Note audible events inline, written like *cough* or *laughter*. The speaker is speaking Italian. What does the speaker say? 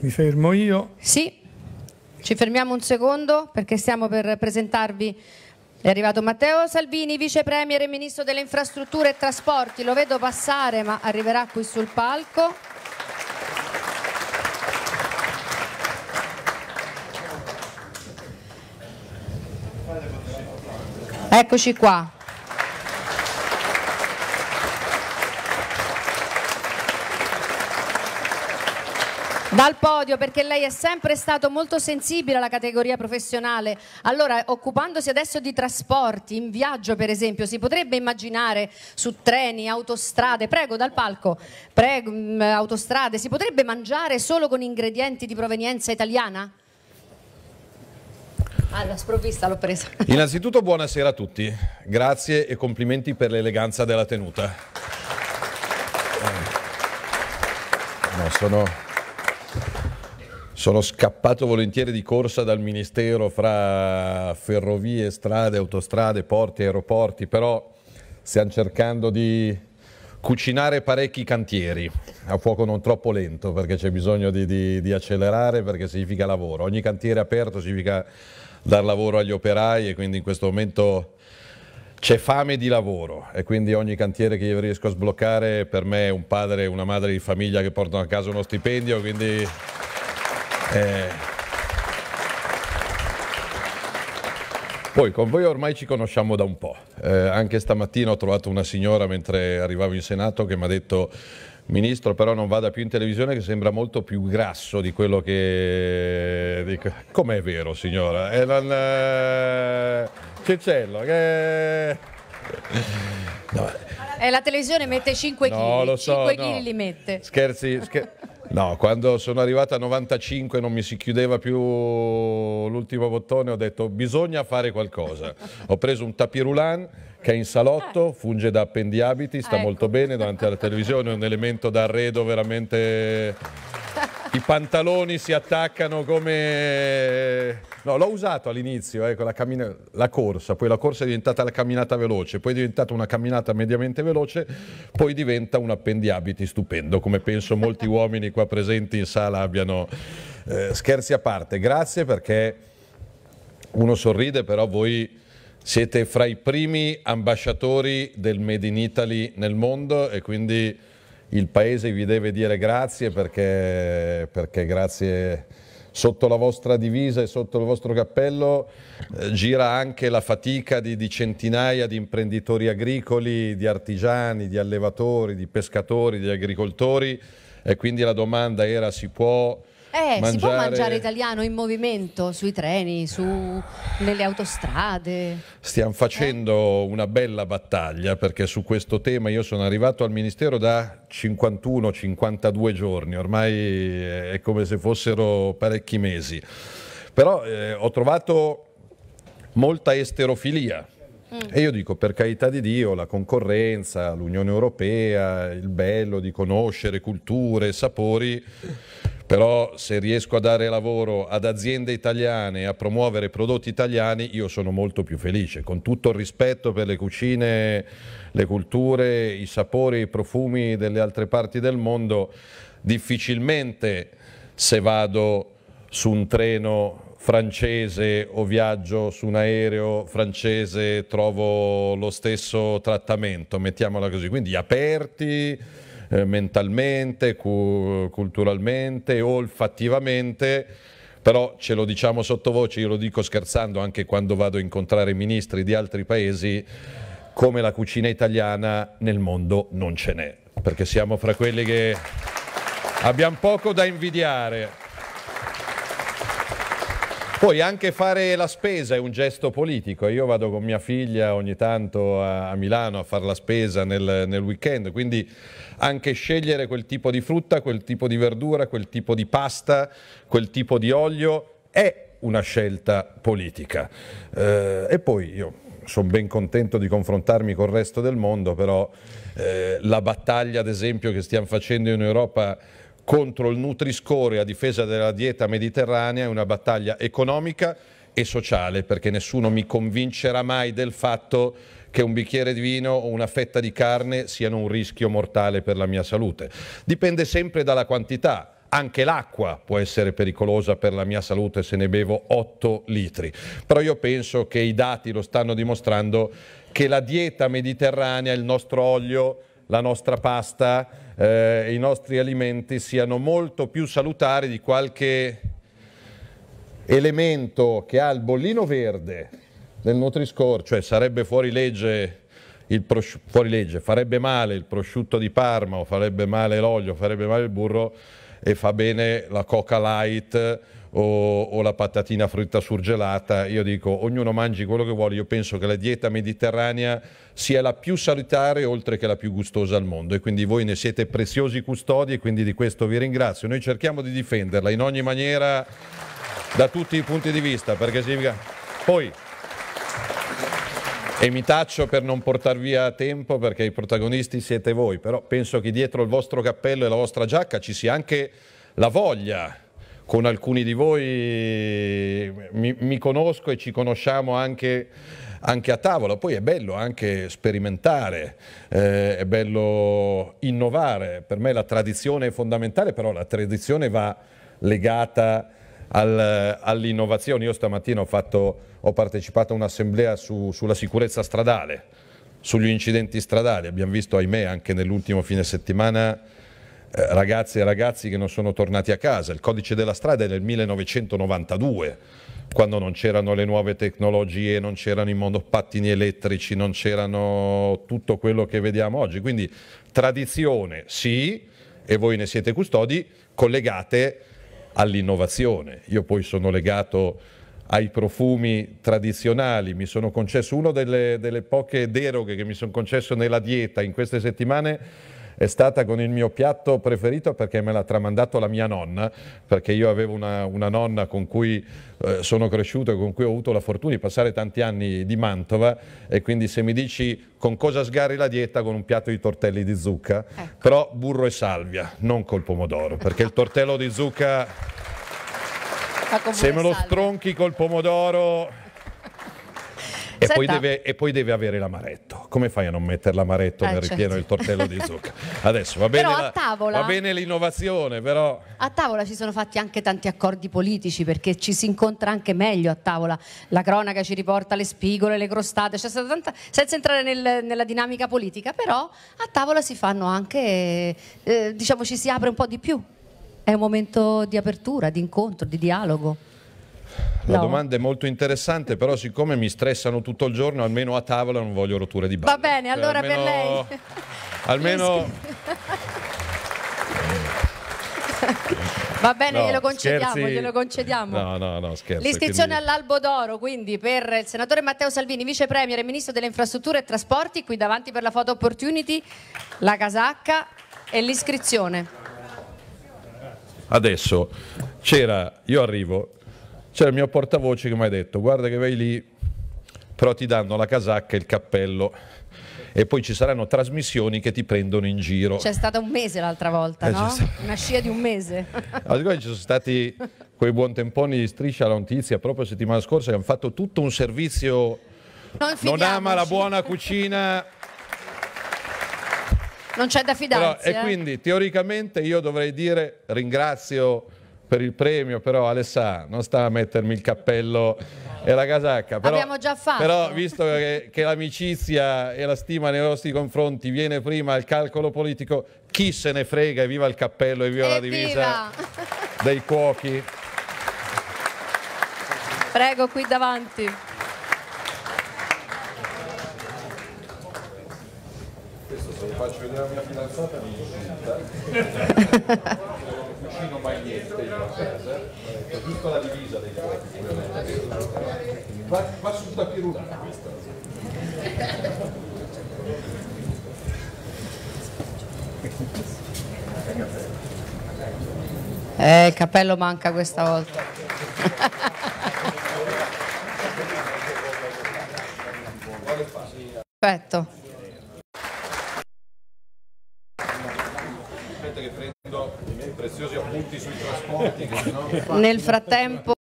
Mi fermo io? Sì, ci fermiamo un secondo perché stiamo per presentarvi. È arrivato Matteo Salvini, vice premier e ministro delle infrastrutture e trasporti. Lo vedo passare, ma arriverà qui sul palco. Eccoci qua. Dal podio perché lei è sempre stato molto sensibile alla categoria professionale. Allora, occupandosi adesso di trasporti, in viaggio per esempio, si potrebbe immaginare su treni, autostrade, prego dal palco, prego, mm, autostrade, si potrebbe mangiare solo con ingredienti di provenienza italiana? Alla ah, sprovvista l'ho presa. *laughs* Innanzitutto buonasera a tutti, grazie e complimenti per l'eleganza della tenuta. Eh. No, sono sono scappato volentieri di corsa dal Ministero fra ferrovie, strade, autostrade, porti, aeroporti, però stiamo cercando di cucinare parecchi cantieri a fuoco non troppo lento perché c'è bisogno di, di, di accelerare perché significa lavoro. Ogni cantiere aperto significa dar lavoro agli operai e quindi in questo momento c'è fame di lavoro e quindi ogni cantiere che io riesco a sbloccare per me è un padre e una madre di famiglia che portano a casa uno stipendio, quindi eh. Poi con voi ormai ci conosciamo da un po', eh, anche stamattina ho trovato una signora mentre arrivavo in Senato che mi ha detto Ministro però non vada più in televisione che sembra molto più grasso di quello che... Come è vero signora? Eh, non, eh... che... No. E eh, la televisione mette 5 kg, no, so, 5 kg no. li mette. Scherzi, scherzi. No, quando sono arrivato a 95 non mi si chiudeva più l'ultimo bottone, ho detto bisogna fare qualcosa. ho preso un tapirulan che è in salotto, eh. funge da appendiabiti, sta ah, ecco. molto bene davanti alla televisione, è un elemento d'arredo veramente i pantaloni si attaccano come... Eh, no, l'ho usato all'inizio, eh, la, cammina... la, corsa, poi la corsa è diventata la camminata veloce, poi è diventata una camminata mediamente veloce, poi diventa un appendiabiti stupendo, come penso molti *laughs* uomini qua presenti in sala abbiano... Eh, scherzi a parte, grazie perché uno sorride, però voi... Siete fra i primi ambasciatori del Made in Italy nel mondo e quindi il Paese vi deve dire grazie perché, perché grazie sotto la vostra divisa e sotto il vostro cappello eh, gira anche la fatica di, di, centinaia di imprenditori agricoli, di artigiani, di allevatori, di pescatori, di agricoltori e quindi la domanda era si può eh, mangiare... si può mangiare italiano in movimento sui treni, su... nelle autostrade? Stiamo eh? facendo eh? una bella battaglia perché su questo tema io sono arrivato al Ministero da 51-52 giorni, ormai è come se fossero parecchi mesi. Però eh, ho trovato molta esterofilia, mm. E io dico, per carità di Dio, la concorrenza, l'Unione Europea, il bello di conoscere culture, sapori, però se riesco a dare lavoro ad aziende italiane, a promuovere prodotti italiani, io sono molto più felice, con tutto il rispetto per le cucine, le culture, i sapori, i profumi delle altre parti del mondo, difficilmente se vado su un treno francese o viaggio su un aereo francese trovo lo stesso trattamento, mettiamola così, quindi aperti eh, mentalmente, cu culturalmente, olfattivamente, però ce lo diciamo sottovoce, io lo dico scherzando anche quando vado a incontrare ministri di altri paesi, come la cucina italiana nel mondo non ce n'è, perché siamo fra quelli che abbiamo poco da invidiare. Poi anche fare la spesa è un gesto politico. Io vado con mia figlia ogni tanto a, Milano a fare la spesa nel, nel, weekend, quindi anche scegliere quel tipo di frutta, quel tipo di verdura, quel tipo di pasta, quel tipo di olio è una scelta politica. Eh, e poi io sono ben contento di confrontarmi con il resto del mondo, però eh, la battaglia ad esempio che stiamo facendo in Europa contro il Nutri-Score a difesa della dieta mediterranea è una battaglia economica e sociale, perché nessuno mi convincerà mai del fatto che un bicchiere di vino o una fetta di carne siano un rischio mortale per la mia salute. Dipende sempre dalla quantità. Anche l'acqua può essere pericolosa per la mia salute se ne bevo 8 litri. Però io penso che i dati lo stanno dimostrando che la dieta mediterranea, il nostro olio, la nostra pasta, eh, i nostri alimenti siano molto più salutari di qualche elemento che ha il bollino verde del Nutri-Score, cioè sarebbe fuori legge, fuori legge, farebbe male il prosciutto di Parma o farebbe male l'olio, farebbe male il burro, e fa bene la coca light o, o, la patatina fritta surgelata, io dico ognuno mangi quello che vuole, io penso che la dieta mediterranea sia la più salutare oltre che la più gustosa al mondo e quindi voi ne siete preziosi custodi e quindi di questo vi ringrazio. Noi cerchiamo di difenderla in ogni maniera da tutti i punti di vista perché significa poi e mi taccio per non portar via tempo perché i protagonisti siete voi, però penso che dietro il vostro cappello e la vostra giacca ci sia anche la voglia. Con alcuni di voi mi, mi conosco e ci conosciamo anche anche a tavola. Poi è bello anche sperimentare, eh, è bello innovare. Per me la tradizione è fondamentale, però la tradizione va legata al, all'innovazione. Io stamattina ho, fatto, ho partecipato a un'assemblea su, sulla sicurezza stradale, sugli incidenti stradali. Abbiamo visto, ahimè, anche nell'ultimo fine settimana eh, ragazze e ragazzi che non sono tornati a casa. Il codice della strada è del 1992 quando non c'erano le nuove tecnologie, non c'erano i monopattini elettrici, non c'erano tutto quello che vediamo oggi. Quindi tradizione sì, e voi ne siete custodi, collegate all'innovazione. Io poi sono legato ai profumi tradizionali, mi sono concesso una delle, delle poche deroghe che mi sono concesso nella dieta in queste settimane è stata con il mio piatto preferito perché me l'ha tramandato la mia nonna, perché io avevo una, una nonna con cui eh, sono cresciuto e con cui ho avuto la fortuna di passare tanti anni di Mantova e quindi se mi dici con cosa sgarri la dieta con un piatto di tortelli di zucca, ecco. però burro e salvia, non col pomodoro, perché il tortello di zucca se me lo stronchi col pomodoro e poi, deve, e poi, deve, avere l'amaretto. Come fai a non mettere l'amaretto eh, nel certo. ripieno del tortello di zucca? Adesso va *laughs* bene, la, tavola, va bene l'innovazione, però... A tavola ci sono fatti anche tanti accordi politici perché ci si incontra anche meglio a tavola. La cronaca ci riporta le spigole, le crostate, c'è stata tanta... senza entrare nel, nella dinamica politica, però a tavola si fanno anche, eh, diciamo, ci si apre un po' di più. È un momento di apertura, di incontro, di dialogo. La no. domanda è molto interessante, però siccome mi stressano tutto il giorno, almeno a tavola non voglio rotture di balle. Va bene, cioè, allora almeno, per lei. *laughs* Almeno... *laughs* Va bene, no, glielo concediamo, scherzi... glielo concediamo. No, no, no, scherzo. L'iscrizione quindi... all'albo d'oro, quindi, per il senatore Matteo Salvini, vice premier e ministro delle infrastrutture e trasporti, qui davanti per la foto opportunity, la casacca e l'iscrizione. Adesso c'era, io arrivo, c'era il mio portavoce che mi ha detto guarda che vai lì, però ti danno la casacca e il cappello e poi ci saranno trasmissioni che ti prendono in giro. C'è stata un mese l'altra volta, eh, no? Una scia di un mese. *laughs* Allora, ci sono stati quei buon temponi di striscia la notizia proprio settimana scorsa che hanno fatto tutto un servizio. Non, non ama la buona cucina. Non c'è da fidarsi. Però, eh? E quindi teoricamente io dovrei dire ringrazio per il premio, però Alessà non sta a mettermi il cappello e la casacca. Però, Abbiamo già fatto. Però visto che, che l'amicizia e la stima nei vostri confronti viene prima il calcolo politico, chi se ne frega, e viva il cappello e viva la divisa dei cuochi. Prego, qui davanti. Questo se lo faccio vedere la mia fidanzata mi insulta. *laughs* francese, eh, giusto la divisa dei giochi, va, va sul tapirulano questa. Eh, il cappello manca questa volta. Perfetto. Nel frattempo